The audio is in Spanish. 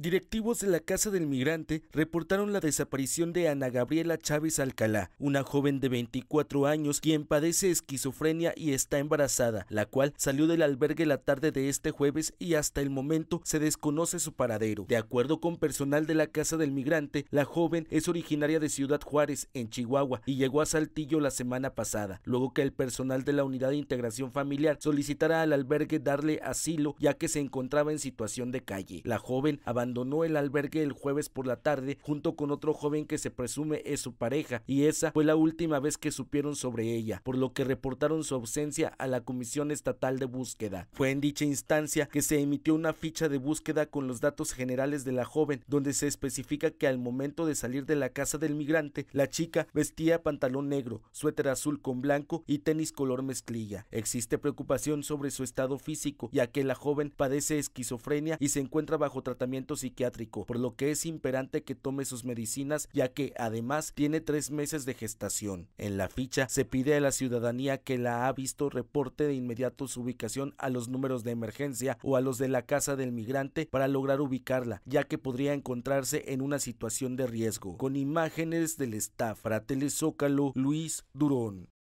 Directivos de la Casa del Migrante reportaron la desaparición de Ana Gabriela Chávez Alcalá, una joven de 24 años quien padece esquizofrenia y está embarazada, la cual salió del albergue la tarde de este jueves y hasta el momento se desconoce su paradero. De acuerdo con personal de la Casa del Migrante, la joven es originaria de Ciudad Juárez, en Chihuahua, y llegó a Saltillo la semana pasada, luego que el personal de la Unidad de Integración Familiar solicitara al albergue darle asilo ya que se encontraba en situación de calle. La joven abandonó abandonó el albergue el jueves por la tarde junto con otro joven que se presume es su pareja y esa fue la última vez que supieron sobre ella, por lo que reportaron su ausencia a la Comisión Estatal de Búsqueda. Fue en dicha instancia que se emitió una ficha de búsqueda con los datos generales de la joven, donde se especifica que al momento de salir de la casa del migrante, la chica vestía pantalón negro, suéter azul con blanco y tenis color mezclilla. Existe preocupación sobre su estado físico, ya que la joven padece esquizofrenia y se encuentra bajo tratamiento psiquiátrico, por lo que es imperante que tome sus medicinas, ya que además tiene tres meses de gestación. En la ficha se pide a la ciudadanía que la ha visto reporte de inmediato su ubicación a los números de emergencia o a los de la casa del migrante para lograr ubicarla, ya que podría encontrarse en una situación de riesgo. Con imágenes del staff, Zócalo, Luis Durón.